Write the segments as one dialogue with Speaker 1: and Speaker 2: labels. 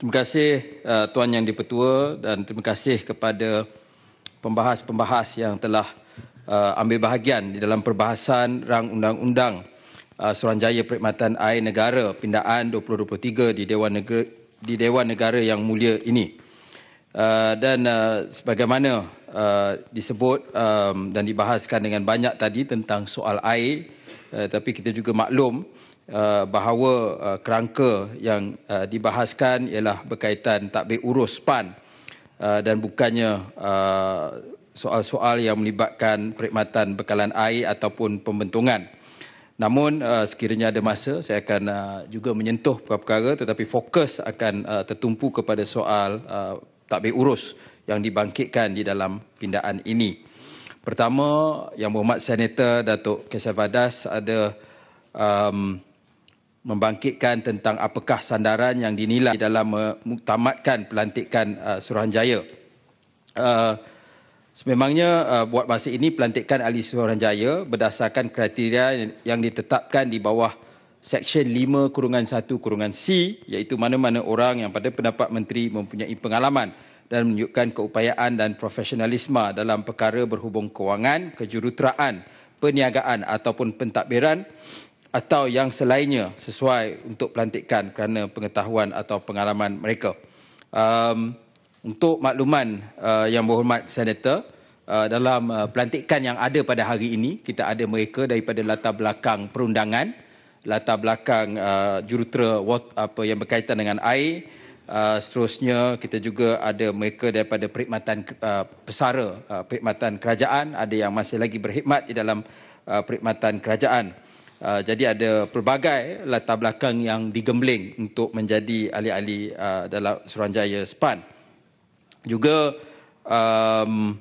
Speaker 1: Terima kasih uh, Tuan Yang Dipertua dan terima kasih kepada pembahas-pembahas yang telah uh, ambil bahagian di dalam perbahasan rang undang-undang uh, Suruhanjaya Perkhidmatan Air Negara Pindaan 2023 di Dewan Negeri di Dewan Negara yang mulia ini. Uh, dan uh, sebagaimana uh, disebut um, dan dibahaskan dengan banyak tadi tentang soal air uh, tapi kita juga maklum Uh, bahawa uh, kerangka yang uh, dibahaskan ialah berkaitan takbir urus PAN dan bukannya soal-soal yang melibatkan perkhidmatan bekalan air ataupun pembentungan. Namun sekiranya ada masa saya akan juga menyentuh perkara-perkara tetapi fokus akan tertumpu kepada soal takbir urus yang dibangkitkan di dalam pindaan ini. Pertama, Yang Berhormat Senator Datuk Kesavadas ada um, membangkitkan tentang apakah sandaran yang dinilai dalam eh, mengutamatkan pelantikan eh, Suruhanjaya. Eh, sememangnya buat masa ini pelantikan ahli Suruhanjaya berdasarkan kriteria yang ditetapkan di bawah Seksyen 5 kurungan 1 kurungan C iaitu mana-mana orang yang pada pendapat menteri mempunyai pengalaman dan menunjukkan keupayaan dan profesionalisme dalam perkara berhubung kewangan, kejuruteraan, perniagaan ataupun pentadbiran atau yang selainnya sesuai untuk pelantikan kerana pengetahuan atau pengalaman mereka. Um, untuk makluman uh, yang berhormat Senator, uh, dalam uh, pelantikan yang ada pada hari ini, kita ada mereka daripada latar belakang perundangan, latar belakang uh, jurutera wat, apa yang berkaitan dengan air, uh, seterusnya kita juga ada mereka daripada perkhidmatan uh, pesara, uh, perkhidmatan kerajaan, ada yang masih lagi berkhidmat di dalam uh, perkhidmatan kerajaan. Uh, jadi ada pelbagai latar belakang yang digembling untuk menjadi ahli-ahli uh, dalam Suranjaya SPAN. Juga um,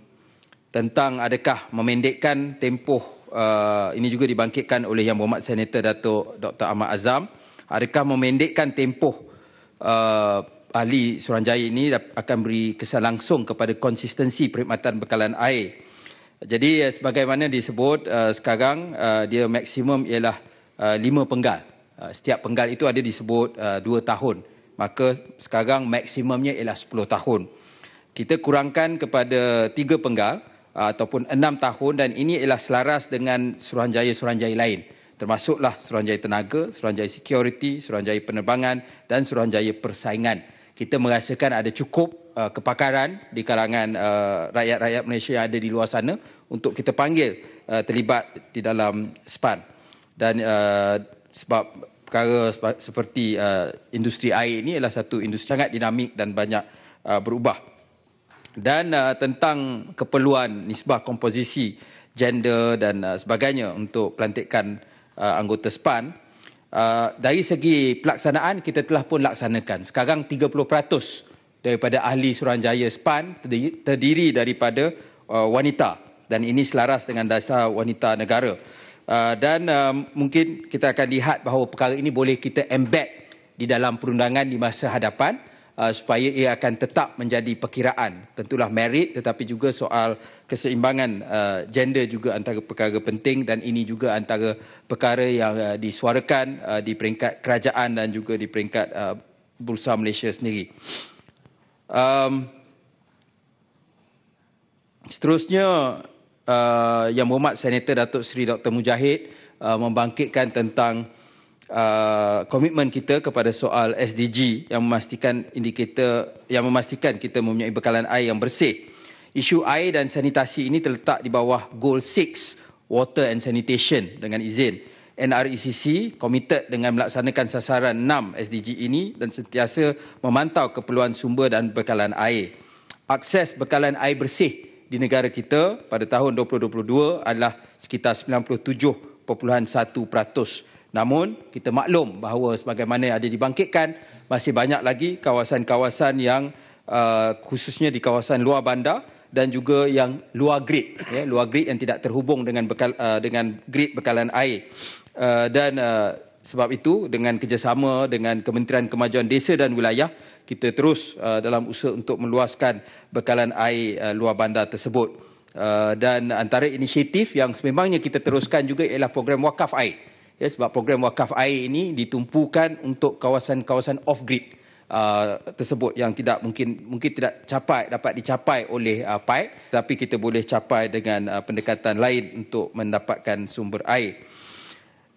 Speaker 1: tentang adakah memendekkan tempoh uh, ini juga dibangkitkan oleh Yang Berhormat Senator Datuk Dr. Ahmad Azam. Adakah memendekkan tempoh uh, ahli Suruhanjaya ini akan beri kesan langsung kepada konsistensi perkhidmatan bekalan air jadi eh, sebagaimana disebut eh, sekarang eh, dia maksimum ialah lima penggal. Setiap penggal itu ada disebut dua tahun. Maka sekarang maksimumnya ialah sepuluh tahun. Kita kurangkan kepada tiga penggal ataupun enam tahun dan ini ialah selaras dengan suruhanjaya-suruhanjaya lain. Termasuklah suruhanjaya tenaga, suruhanjaya security, suruhanjaya penerbangan dan suruhanjaya persaingan. Kita merasakan ada cukup uh, kepakaran di kalangan uh, rakyat-rakyat Malaysia yang ada di luar sana untuk kita panggil uh, terlibat di dalam SPAN. Dan uh, sebab perkara seperti uh, industri air ini adalah satu industri sangat dinamik dan banyak uh, berubah. Dan uh, tentang keperluan nisbah komposisi gender dan uh, sebagainya untuk pelantikan uh, anggota SPAN, uh, dari segi pelaksanaan kita telah pun laksanakan. Sekarang 30% uh, daripada ahli Suruhanjaya SPAN terdiri daripada uh, wanita dan ini selaras dengan dasar wanita negara. Uh, dan uh, mungkin kita akan lihat bahawa perkara ini boleh kita embed di dalam perundangan di masa hadapan uh, supaya ia akan tetap menjadi perkiraan. Tentulah merit tetapi juga soal keseimbangan uh, gender juga antara perkara penting dan ini juga antara perkara yang uh, disuarakan uh, di peringkat kerajaan dan juga di peringkat uh, Bursa Malaysia sendiri. Um, seterusnya, uh, Yang Berhormat Senator Datuk Seri Dr. Mujahid uh, membangkitkan tentang uh, komitmen kita kepada soal SDG yang memastikan indikator yang memastikan kita mempunyai bekalan air yang bersih. Isu air dan sanitasi ini terletak di bawah Goal 6 Water and Sanitation dengan izin. NRECC committed dengan melaksanakan sasaran 6 SDG ini dan sentiasa memantau keperluan sumber dan bekalan air. Akses bekalan air bersih di negara kita pada tahun 2022 adalah sekitar 97.1%. Namun, kita maklum bahawa sebagaimana ada dibangkitkan, masih banyak lagi kawasan-kawasan yang uh, khususnya di kawasan luar bandar dan juga yang luar grid, ya, luar grid yang tidak terhubung dengan bekal, uh, dengan grid bekalan air. Uh, dan uh, sebab itu dengan kerjasama dengan Kementerian Kemajuan Desa dan Wilayah kita terus uh, dalam usaha untuk meluaskan bekalan air uh, luar bandar tersebut uh, dan antara inisiatif yang sememangnya kita teruskan juga ialah program wakaf air ya sebab program wakaf air ini ditumpukan untuk kawasan-kawasan off grid Uh, tersebut yang tidak mungkin mungkin tidak capai dapat dicapai oleh uh, pipe tapi kita boleh capai dengan uh, pendekatan lain untuk mendapatkan sumber air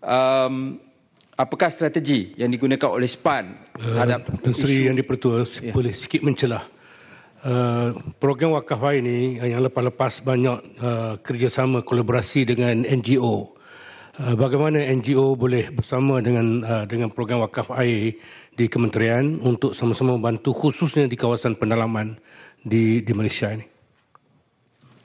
Speaker 1: um, apakah strategi yang digunakan oleh SPAN
Speaker 2: eh, terhadap uh, Tan Sri yang dipertua yeah. boleh sikit mencelah uh, program wakaf ini uh, yang lepas-lepas banyak uh, kerjasama kolaborasi dengan NGO uh, bagaimana NGO boleh bersama dengan uh, dengan program wakaf air di kementerian
Speaker 1: untuk sama-sama membantu khususnya di kawasan pendalaman di di Malaysia ini.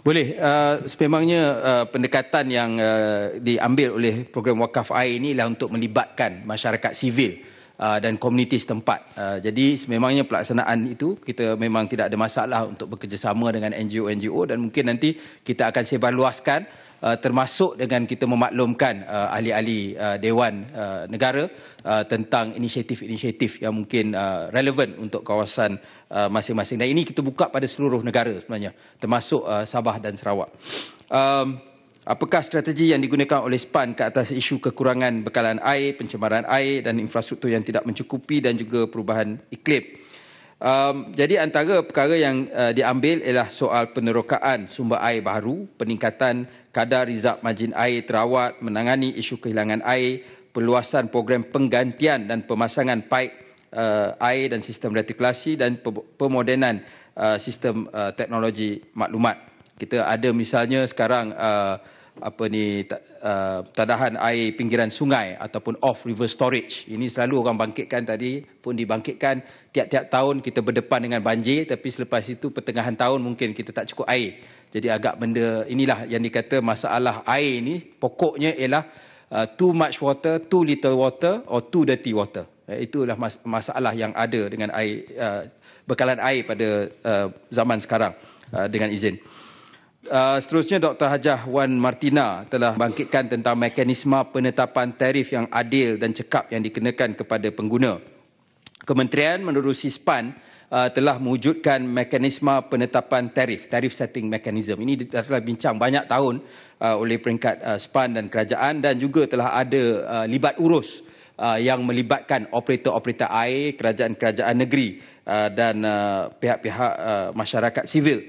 Speaker 1: Boleh. Uh, sememangnya uh, pendekatan yang uh, diambil oleh program Wakaf AI ini ialah untuk melibatkan masyarakat sivil uh, dan komuniti setempat. Uh, jadi sememangnya pelaksanaan itu kita memang tidak ada masalah untuk bekerjasama dengan NGO-NGO dan mungkin nanti kita akan sebarluaskan Uh, termasuk dengan kita memaklumkan uh, ahli-ahli uh, dewan uh, negara uh, tentang inisiatif-inisiatif yang mungkin uh, relevan untuk kawasan uh, masing-masing dan ini kita buka pada seluruh negara sebenarnya termasuk uh, Sabah dan Sarawak. Um, apakah strategi yang digunakan oleh SPAN ke atas isu kekurangan bekalan air, pencemaran air dan infrastruktur yang tidak mencukupi dan juga perubahan iklim? Um, jadi antara perkara yang uh, diambil ialah soal penerokaan sumber air baru, peningkatan kadar rizab majin air terawat, menangani isu kehilangan air, perluasan program penggantian dan pemasangan paip uh, air dan sistem retikulasi dan pemodenan uh, sistem uh, teknologi maklumat. Kita ada misalnya sekarang uh, apa ni uh, tadahan air pinggiran sungai ataupun off river storage ini selalu orang bangkitkan tadi pun dibangkitkan tiap-tiap tahun kita berdepan dengan banjir tapi selepas itu pertengahan tahun mungkin kita tak cukup air jadi agak benda inilah yang dikata masalah air ini pokoknya ialah uh, too much water too little water or too dirty water eh, itulah masalah yang ada dengan air uh, bekalan air pada zaman sekarang dengan izin Uh, seterusnya Dr. Hajah Wan Martina telah bangkitkan tentang mekanisme penetapan tarif yang adil dan cekap yang dikenakan kepada pengguna. Kementerian menerusi SPAN uh, telah mewujudkan mekanisme penetapan tarif, tarif setting mechanism. Ini telah bincang banyak tahun uh, oleh peringkat uh, SPAN dan kerajaan dan juga telah ada uh, libat urus Uh, yang melibatkan operator-operator air, kerajaan-kerajaan negeri uh, dan uh, pihak-pihak uh, masyarakat sivil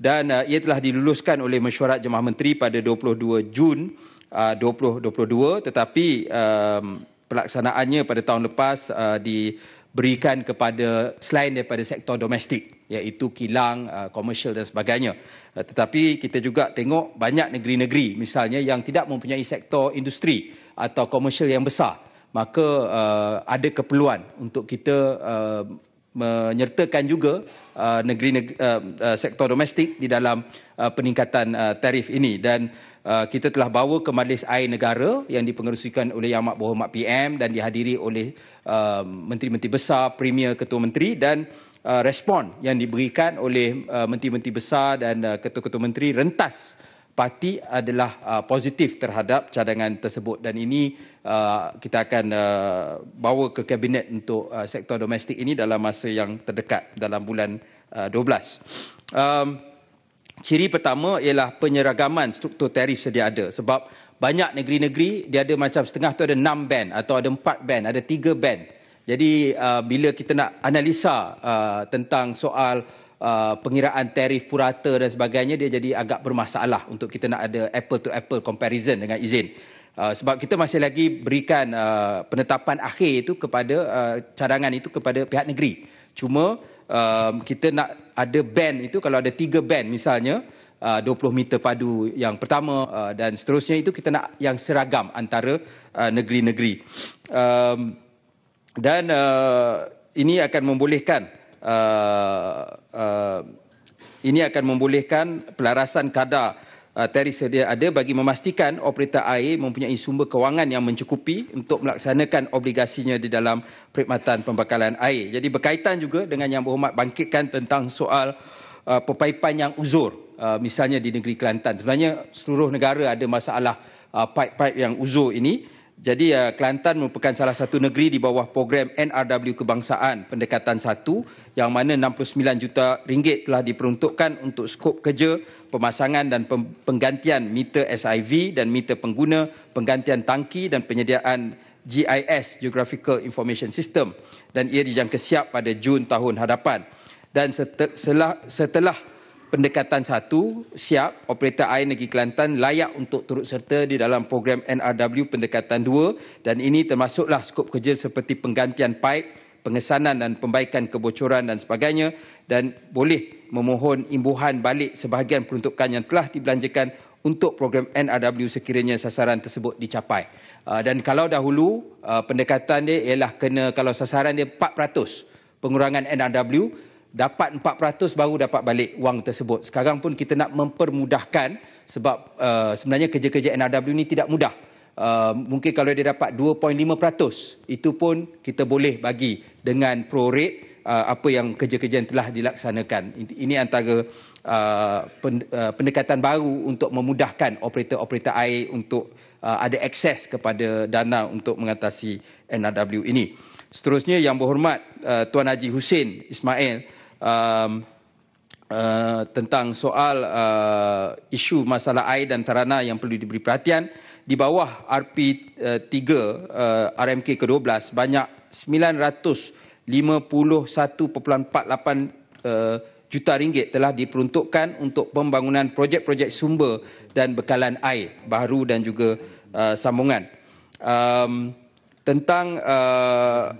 Speaker 1: dan uh, ia telah diluluskan oleh mesyuarat Jemaah Menteri pada 22 Jun uh, 2022 tetapi um, pelaksanaannya pada tahun lepas uh, diberikan kepada selain daripada sektor domestik iaitu kilang, uh, dan sebagainya. Uh, tetapi kita juga tengok banyak negeri-negeri misalnya yang tidak mempunyai sektor industri atau komersial yang besar maka uh, ada keperluan untuk kita uh, menyertakan juga uh, negeri uh, uh, sektor domestik di dalam uh, peningkatan uh, tarif ini dan uh, kita telah bawa ke Majlis Air Negara yang dipengerusikan oleh Yang Amat Berhormat PM dan dihadiri oleh uh, menteri-menteri besar, premier, ketua menteri dan uh, respon yang diberikan oleh uh, menteri-menteri besar dan uh, ketua-ketua menteri rentas uh, parti adalah uh, positif terhadap cadangan tersebut dan ini uh, kita akan uh, bawa ke kabinet untuk uh, sektor domestik ini dalam masa yang terdekat dalam bulan uh, 12. Um, ciri pertama ialah penyeragaman struktur tarif sedia ada sebab banyak negeri-negeri dia ada macam setengah tu ada 6 band atau ada 4 band, ada 3 band. Jadi uh, bila kita nak analisa uh, tentang soal uh, uh, pengiraan tarif purata dan sebagainya dia jadi agak bermasalah untuk kita nak ada apple to apple comparison dengan izin Uh, sebab kita masih lagi berikan uh, penetapan akhir itu kepada uh, cadangan itu kepada pihak negeri. Cuma uh, kita nak ada band itu kalau ada tiga band misalnya uh, 20 meter padu yang pertama uh, dan seterusnya itu kita nak yang seragam antara uh, negeri-negeri. Um, dan uh, ini akan membolehkan Uh, uh, ini akan membolehkan pelarasan kadar uh, tarif sedia ada bagi memastikan operator air mempunyai sumber kewangan yang mencukupi untuk melaksanakan obligasinya di dalam perkhidmatan pembekalan air. Jadi berkaitan juga dengan yang berhormat bangkitkan tentang soal uh, pepaipan yang uzur uh, misalnya di negeri Kelantan. Sebenarnya seluruh negara ada masalah uh, pipe-pipe yang uzur ini. Jadi uh, Kelantan merupakan salah satu negeri di bawah program NRW Kebangsaan Pendekatan 1 yang mana 69 juta ringgit telah diperuntukkan untuk skop kerja, pemasangan dan penggantian meter SIV dan meter pengguna, penggantian tangki dan penyediaan GIS Geographical Information System dan ia dijangka siap pada Jun tahun hadapan. Dan setelah, setelah pendekatan satu siap operator air negeri Kelantan layak untuk turut serta di dalam program NRW pendekatan dua dan ini termasuklah skop kerja seperti penggantian pipe, pengesanan dan pembaikan kebocoran dan sebagainya dan boleh memohon imbuhan balik sebahagian peruntukan yang telah dibelanjakan untuk program NRW sekiranya sasaran tersebut dicapai. Ah, dan kalau dahulu ah, pendekatan dia ialah kena kalau sasaran dia 4% pengurangan NRW dapat 4% baru dapat balik wang tersebut. Sekarang pun kita nak mempermudahkan sebab uh, sebenarnya kerja-kerja NRW ini tidak mudah. Uh, mungkin kalau dia dapat 2.5% itu pun kita boleh bagi dengan prorate uh, eh, apa yang kerja-kerja yang telah dilaksanakan. Ini antara uh, pen, uh, pendekatan baru untuk memudahkan operator-operator air untuk uh, ada akses kepada dana untuk mengatasi NRW ini. Seterusnya yang berhormat uh, Tuan Haji Hussein Ismail um, Uh, tentang soal uh, isu masalah air dan tarana yang perlu diberi perhatian di bawah RP3 uh, uh RMK ke-12 banyak 951.48 uh, juta ringgit telah diperuntukkan untuk pembangunan projek-projek sumber dan bekalan air baru dan juga uh, sambungan um, tentang uh,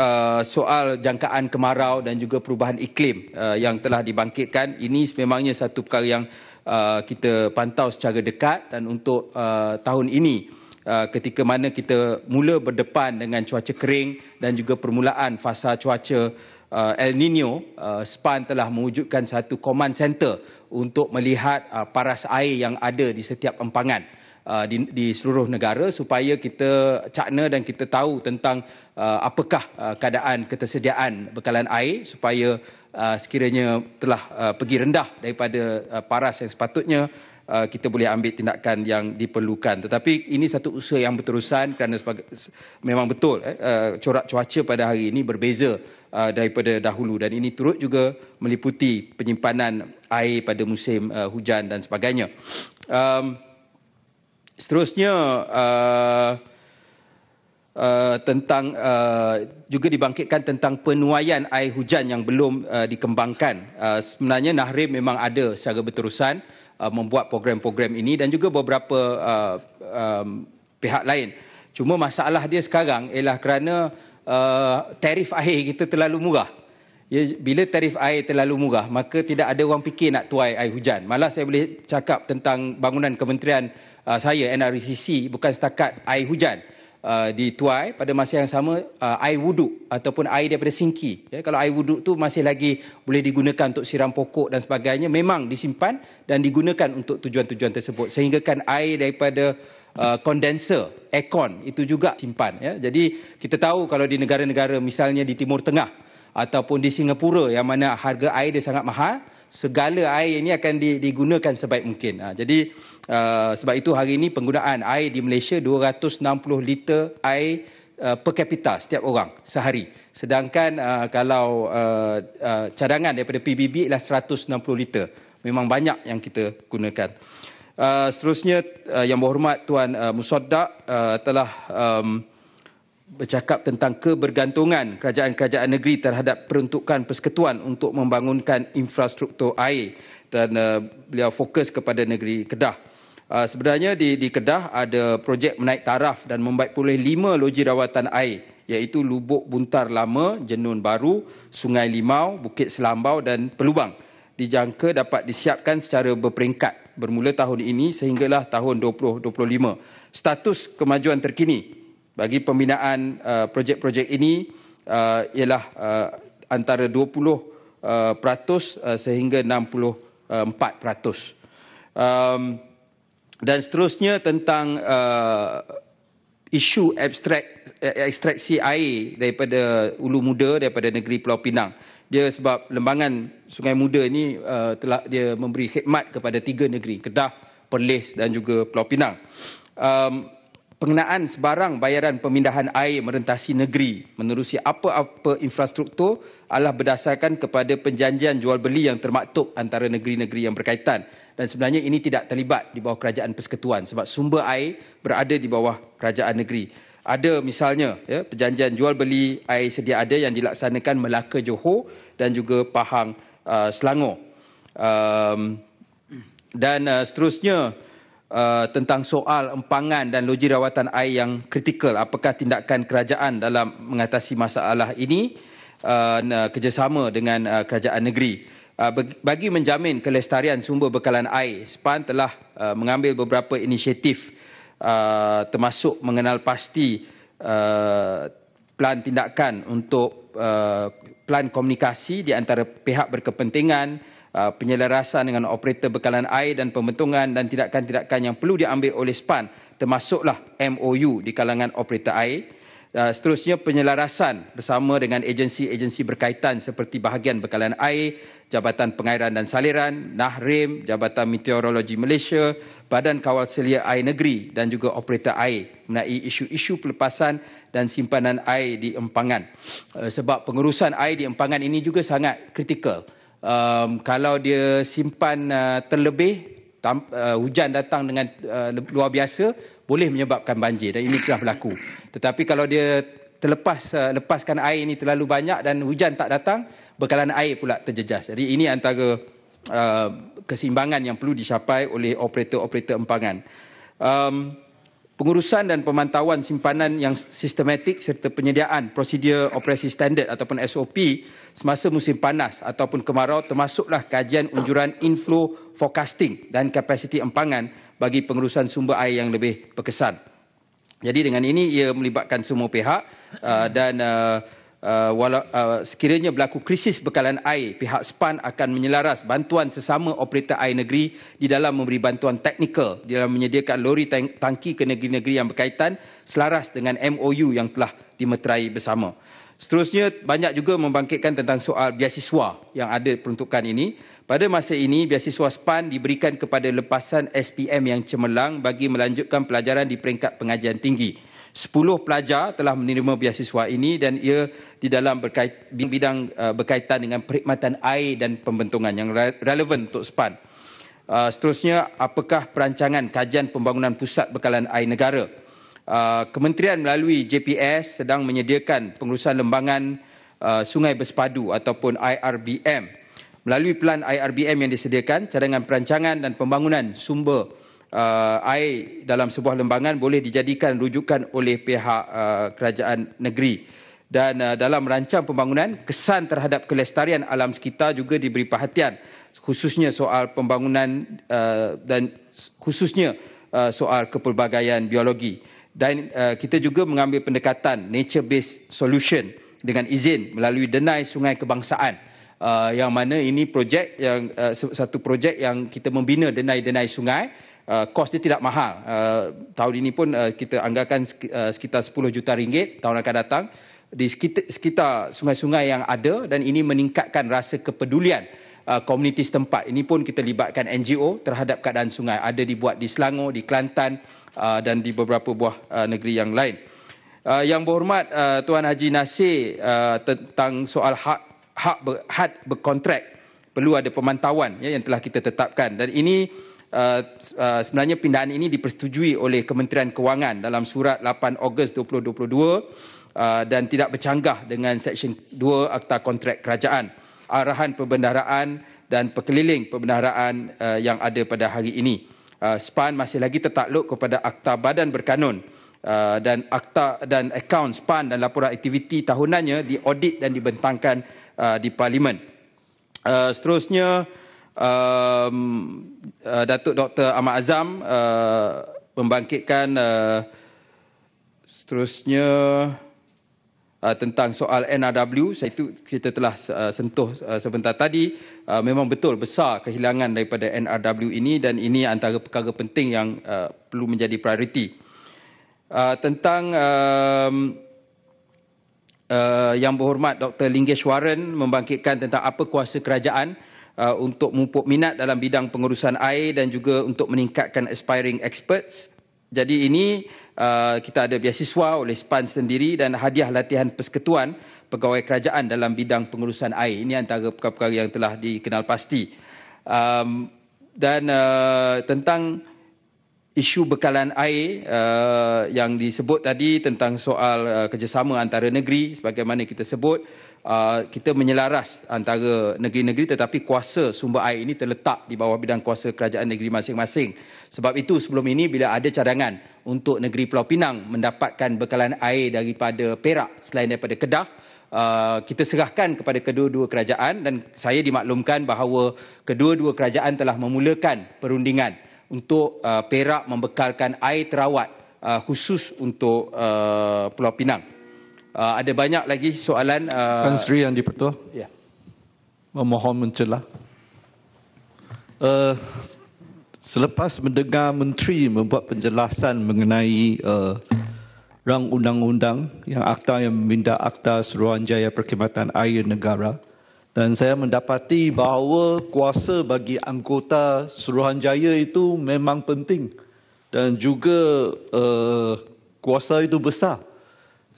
Speaker 1: uh, soal jangkaan kemarau dan juga perubahan iklim uh, yang telah dibangkitkan ini sememangnya satu perkara yang uh, kita pantau secara dekat dan untuk uh, tahun ini uh, ketika mana kita mula berdepan dengan cuaca kering dan juga permulaan fasa cuaca uh, El Nino uh, SPAN telah mewujudkan satu command center untuk melihat uh, paras air yang ada di setiap empangan Uh, di, di seluruh negara supaya kita cakna dan kita tahu tentang uh, apakah uh, keadaan ketersediaan bekalan air supaya uh, sekiranya telah uh, pergi rendah daripada uh, paras yang sepatutnya uh, kita boleh ambil tindakan yang diperlukan tetapi ini satu usaha yang berterusan kerana sebagai, memang betul eh, uh, corak cuaca pada hari ini berbeza uh, daripada dahulu dan ini turut juga meliputi penyimpanan air pada musim uh, hujan dan sebagainya um, seterusnya uh, uh, tentang uh, juga dibangkitkan tentang penuaian air hujan yang belum uh, dikembangkan uh, sebenarnya Nahrim memang ada secara berterusan uh, membuat program-program ini dan juga beberapa uh, um, pihak lain cuma masalah dia sekarang ialah kerana uh, tarif air kita terlalu murah Ya, bila tarif air terlalu murah, maka tidak ada orang fikir nak tuai air hujan. Malah saya boleh cakap tentang bangunan kementerian uh, saya NRCC bukan setakat air hujan uh, ah, dituai pada masa yang sama uh, air wuduk ataupun air daripada singki ya kalau air wuduk tu masih lagi boleh digunakan untuk siram pokok dan sebagainya memang disimpan dan digunakan untuk tujuan-tujuan tersebut sehinggakan air daripada Uh, condenser, aircon itu juga simpan. Ya. Jadi kita tahu kalau di negara-negara misalnya di Timur Tengah ataupun di Singapura yang mana harga air dia sangat mahal, segala air ini akan digunakan sebaik mungkin. Ah, jadi ah, sebab itu hari ini penggunaan air di Malaysia 260 liter air ah, per kapita setiap orang sehari. Sedangkan kalau cadangan daripada PBB ialah 160 liter. Memang banyak yang kita gunakan. Seterusnya yang berhormat Tuan Musodak telah telah um, bercakap tentang kebergantungan kerajaan-kerajaan negeri terhadap peruntukan persekutuan untuk membangunkan infrastruktur air dan uh, beliau fokus kepada negeri Kedah. Uh, sebenarnya di, di Kedah ada projek menaik taraf dan membaik pulih lima loji rawatan air iaitu Lubuk Buntar Lama, Jenun Baru, Sungai Limau, Bukit Selambau dan Pelubang dijangka dapat disiapkan secara berperingkat bermula tahun ini sehinggalah tahun 2025. Status kemajuan terkini bagi pembinaan uh, projek-projek uh, ini uh, ialah uh, antara 20% uh, peratus, uh, sehingga 64%. Um, dan seterusnya tentang uh, isu abstrak, eh, ekstraksi air daripada ulu muda daripada negeri Pulau Pinang. Dia sebab lembangan Sungai Muda ini uh, telah dia memberi khidmat kepada tiga negeri, Kedah, Perlis dan juga Pulau Pinang. Um, pengenaan sebarang bayaran pemindahan air merentasi negeri menerusi apa-apa infrastruktur adalah berdasarkan kepada perjanjian jual beli yang termaktub antara negeri-negeri yang berkaitan dan sebenarnya ini tidak terlibat di bawah kerajaan persekutuan sebab sumber air berada di bawah kerajaan negeri ada misalnya ya perjanjian jual beli air sedia ada yang dilaksanakan Melaka Johor dan juga Pahang uh, Selangor um, dan uh, seterusnya uh, tentang soal empangan dan loji rawatan air yang kritikal. Apakah tindakan kerajaan dalam mengatasi masalah ini uh, kerjasama dengan uh, kerajaan negeri? Uh, bagi menjamin kelestarian sumber bekalan air SPAN telah uh, mengambil beberapa inisiatif uh, termasuk mengenal pasti plan tindakan untuk plan komunikasi di antara pihak berkepentingan Uh, penyelarasan dengan operator bekalan air dan pembentungan dan tindakan-tindakan yang perlu diambil oleh SPAN termasuklah MOU di kalangan operator air. Uh, seterusnya penyelarasan bersama dengan agensi-agensi berkaitan seperti bahagian bekalan air, Jabatan Pengairan dan Saliran, Nahrim, Jabatan Meteorologi Malaysia, Badan Kawal Selia Air Negeri dan juga operator air mengenai isu-isu pelepasan dan simpanan air di empangan. Uh, sebab pengurusan air di empangan ini juga sangat kritikal um, kalau dia simpan uh, terlebih tam, uh, hujan datang dengan uh, luar biasa boleh menyebabkan banjir dan ini telah berlaku tetapi kalau dia terlepas uh, lepaskan air ini terlalu banyak dan hujan tak datang bekalan air pula terjejas jadi ini antara uh, keseimbangan yang perlu dicapai oleh operator-operator empangan um, pengurusan dan pemantauan simpanan yang sistematik serta penyediaan prosedur operasi standard ataupun SOP semasa musim panas ataupun kemarau termasuklah kajian unjuran inflow forecasting dan kapasiti empangan bagi pengurusan sumber air yang lebih berkesan. Jadi dengan ini ia melibatkan semua pihak uh, dan uh, uh, wala, uh, sekiranya berlaku krisis bekalan air, pihak SPAN akan menyelaras bantuan sesama operator air negeri di dalam memberi bantuan teknikal di dalam menyediakan lori tang- tangki ke negeri-negeri yang berkaitan selaras dengan MOU yang telah dimeterai bersama. Seterusnya, banyak juga membangkitkan tentang soal biasiswa yang ada peruntukan ini. Pada masa ini, biasiswa SPAN diberikan kepada lepasan SPM yang cemerlang bagi melanjutkan pelajaran di peringkat pengajian tinggi. 10 pelajar telah menerima beasiswa ini dan ia di dalam berkait, bidang uh, berkaitan dengan perkhidmatan air dan pembentungan yang relevan untuk SPAN. Uh, seterusnya, apakah perancangan kajian pembangunan pusat bekalan air negara? Uh, Kementerian melalui JPS sedang menyediakan pengurusan lembangan uh, sungai bersepadu ataupun IRBM. Melalui pelan IRBM yang disediakan, cadangan perancangan dan pembangunan sumber uh, air dalam sebuah lembangan boleh dijadikan rujukan oleh pihak uh, kerajaan negeri dan uh, dalam rancang pembangunan kesan terhadap kelestarian alam sekitar juga diberi perhatian khususnya soal pembangunan uh, dan khususnya uh, soal kepelbagaian biologi dan uh, kita juga mengambil pendekatan nature based solution dengan izin melalui denai sungai kebangsaan uh, yang mana ini projek yang uh, satu projek yang kita membina denai-denai sungai kos uh, dia tidak mahal. Uh, tahun ini pun uh, kita anggarkan uh, sekitar 10 juta ringgit tahun akan datang di sekitar, sungai-sungai yang ada dan ini meningkatkan rasa kepedulian uh, komuniti uh, setempat. Ini pun kita libatkan NGO terhadap keadaan sungai. Ada dibuat di Selangor, di Kelantan uh, dan di beberapa buah uh, negeri yang lain. Uh, yang berhormat uh, Tuan Haji Nasir uh, tentang soal hak hak ber, had berkontrak perlu ada pemantauan ya, yang telah kita tetapkan dan ini uh, Eh, eh, sebenarnya pindaan ini dipersetujui oleh Kementerian Kewangan dalam surat 8 Ogos 2022 uh, eh, dan tidak bercanggah dengan Seksyen 2 Akta Kontrak Kerajaan arahan perbendaharaan dan pekeliling perbendaharaan uh, yang ada pada hari ini. Uh, SPAN masih lagi tertakluk kepada Akta Badan Berkanun uh, dan akta dan akaun SPAN dan laporan aktiviti tahunannya diaudit dan dibentangkan uh, di Parlimen. Uh, seterusnya, um, uh, Datuk Dr. Ahmad Azam uh, membangkitkan uh, seterusnya uh, tentang soal NRW. Saya itu kita telah uh, sentuh uh, sebentar tadi. Uh, memang betul besar kehilangan daripada NRW ini dan ini antara perkara penting yang uh, perlu menjadi prioriti. Uh, tentang um, uh, yang berhormat Dr. Linggesh Warren membangkitkan tentang apa kuasa kerajaan. Uh, untuk memupuk minat dalam bidang pengurusan air dan juga untuk meningkatkan aspiring experts. Jadi ini uh, kita ada beasiswa oleh SPAN sendiri dan hadiah latihan persekutuan pegawai kerajaan dalam bidang pengurusan air. Ini antara perkara-perkara yang telah dikenal pasti. Um, dan uh, tentang isu bekalan air uh, yang disebut tadi tentang soal uh, kerjasama antara negeri sebagaimana kita sebut uh, Ah, kita menyelaras antara negeri-negeri tetapi kuasa sumber air ini terletak di bawah bidang kuasa kerajaan negeri masing-masing. Sebab itu sebelum ini bila ada cadangan untuk negeri Pulau Pinang mendapatkan bekalan air daripada Perak selain daripada Kedah, Uh, kita serahkan kepada kedua-dua kerajaan dan saya dimaklumkan bahawa kedua-dua kerajaan telah memulakan perundingan untuk uh, Perak membekalkan air terawat uh, khusus untuk uh, Pulau Pinang. Uh, ada banyak lagi soalan. Uh, Tan Sri
Speaker 2: yang dipertua. Ya. Memohon mencelah. Uh, selepas mendengar Menteri membuat penjelasan mengenai uh, rang undang-undang yang akta yang meminda akta Suruhanjaya Perkhidmatan Air Negara dan saya mendapati bahawa kuasa bagi anggota Suruhanjaya itu memang penting dan juga uh, kuasa itu besar.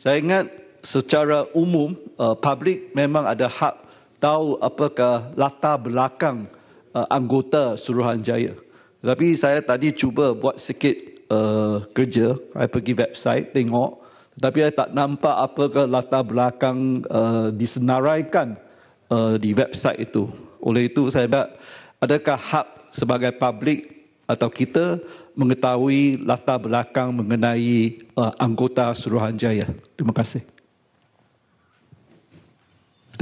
Speaker 2: Saya ingat secara umum uh, publik memang ada hak tahu apakah latar belakang uh, anggota Suruhanjaya. Tapi saya tadi cuba buat sikit uh, kerja, saya pergi website tengok tapi saya tak nampak apa ke latar belakang uh, disenaraikan uh, di website itu. Oleh itu saya nak adakah hak sebagai publik atau kita mengetahui latar belakang mengenai uh, anggota Suruhanjaya. Terima kasih.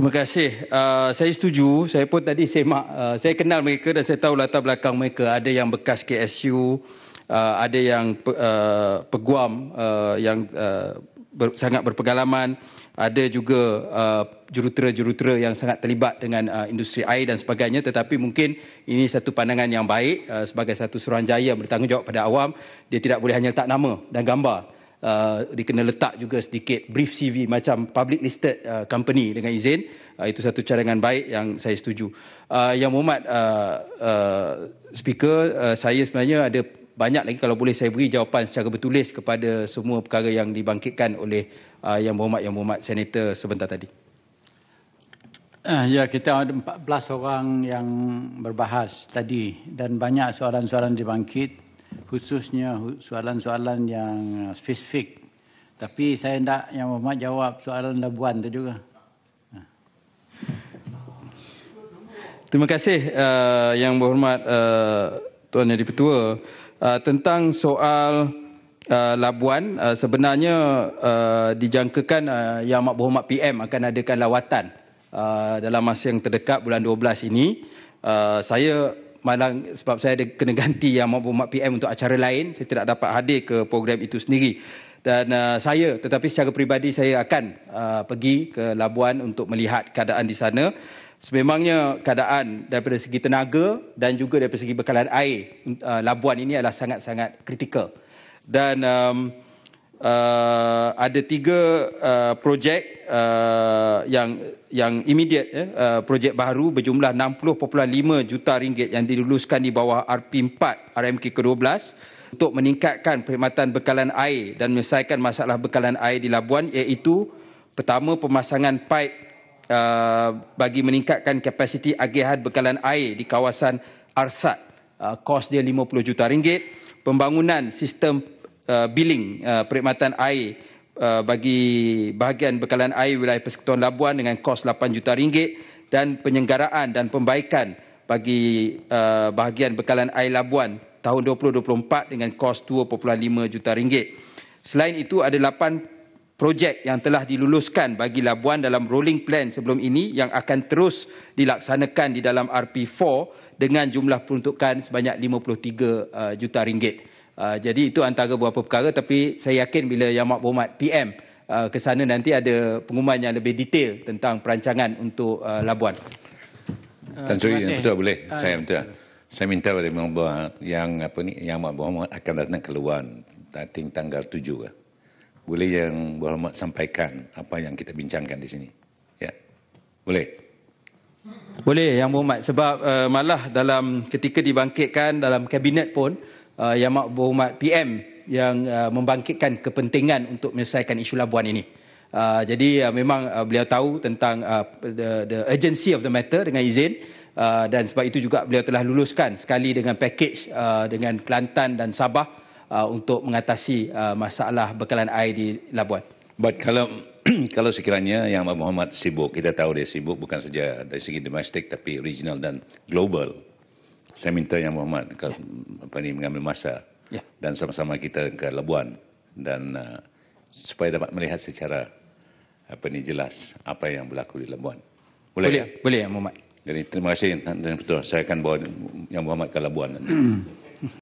Speaker 2: Terima
Speaker 1: kasih. Uh, saya setuju. Saya pun tadi semak. Uh, ah, saya kenal mereka dan saya tahu latar belakang mereka. Ada yang bekas KSU, uh, ah, ada yang uh, peguam uh, yang uh, ber, sangat berpengalaman. Ada juga uh, jurutera-jurutera yang sangat terlibat dengan uh, industri air dan sebagainya. Tetapi mungkin ini satu pandangan yang baik uh, sebagai satu suruhanjaya bertanggungjawab pada awam. Dia tidak boleh hanya letak nama dan gambar. Uh, dia kena letak juga sedikit brief CV macam public listed uh, company dengan izin uh, itu satu cadangan baik yang saya setuju uh, yang Muhammad uh, uh, speaker uh, saya sebenarnya ada banyak lagi kalau boleh saya beri jawapan secara bertulis kepada semua perkara yang dibangkitkan oleh uh, yang Muhammad yang Muhammad senator sebentar tadi ah, Ya, kita ada 14 orang yang berbahas tadi dan banyak soalan-soalan dibangkit khususnya soalan-soalan yang uh, spesifik. Tapi saya nak yang Muhammad jawab soalan labuan tu juga. Ha. Terima kasih uh, yang berhormat uh, Tuan Yang Dipertua. Uh, tentang soal uh, labuan, uh, sebenarnya uh, dijangkakan uh, Yang Mak Berhormat PM akan adakan lawatan uh, dalam masa yang terdekat bulan 12 ini. Uh, saya malang sebab saya ada kena ganti yang mahu mak PM untuk acara lain saya tidak dapat hadir ke program itu sendiri dan uh, saya tetapi secara peribadi saya akan uh, pergi ke Labuan untuk melihat keadaan di sana sememangnya keadaan daripada segi tenaga dan juga daripada segi bekalan air uh, Labuan ini adalah sangat-sangat kritikal dan um, uh, ada tiga uh, projek uh, yang yang immediate ya, uh, projek baru berjumlah 60.5 juta ringgit yang diluluskan di bawah RP4 RMK ke-12 untuk meningkatkan perkhidmatan bekalan air dan menyelesaikan masalah bekalan air di Labuan iaitu pertama pemasangan pipe uh, bagi meningkatkan kapasiti agihan bekalan air di kawasan Arsat uh, kos dia 50 juta ringgit pembangunan sistem Uh, billing uh, perkhidmatan air uh, bagi bahagian bekalan air wilayah Persekutuan Labuan dengan kos 8 juta ringgit dan penyenggaraan dan pembaikan bagi uh, bahagian bekalan air Labuan tahun 2024 dengan kos 2.5 juta ringgit. Selain itu ada 8 projek yang telah diluluskan bagi Labuan dalam rolling plan sebelum ini yang akan terus dilaksanakan di dalam RP4 dengan jumlah peruntukan sebanyak 53 uh, juta ringgit. Ah, jadi itu antara beberapa perkara tapi saya yakin bila Yamak Bomat PM uh, ah, ke sana nanti ada pengumuman yang lebih detail tentang perancangan untuk uh, Labuan. Tan Sri, betul boleh. Uh, saya
Speaker 2: minta. Saya minta dari Mohamad yang apa ni yang Mohamad akan datang ke Labuan dating tanggal 7 eh.
Speaker 1: Boleh yang Mohamad sampaikan apa yang kita bincangkan di sini. Ya. Boleh. Boleh yang Mohamad sebab uh, malah dalam ketika dibangkitkan dalam kabinet pun uh, Yang Berhormat PM yang uh, membangkitkan kepentingan untuk menyelesaikan isu labuan ini. Uh, jadi uh, memang uh, beliau tahu tentang uh, the, the urgency of the matter dengan izin uh, dan sebab itu juga beliau telah luluskan sekali dengan package uh, dengan Kelantan dan Sabah uh, untuk mengatasi uh, masalah bekalan air di labuan. But kalau kalau sekiranya yang Muhammad sibuk kita tahu dia sibuk bukan saja dari segi domestik tapi regional dan global saya minta Yang Muhammad ke, apa ni mengambil masa yeah. dan sama-sama kita ke Labuan dan uh, supaya dapat melihat secara apa ni jelas apa yang berlaku di Labuan. Boleh? Boleh, ya? boleh Yang Muhammad. Jadi terima kasih Tuan Ketua. Saya akan bawa Yang Muhammad ke Labuan nanti.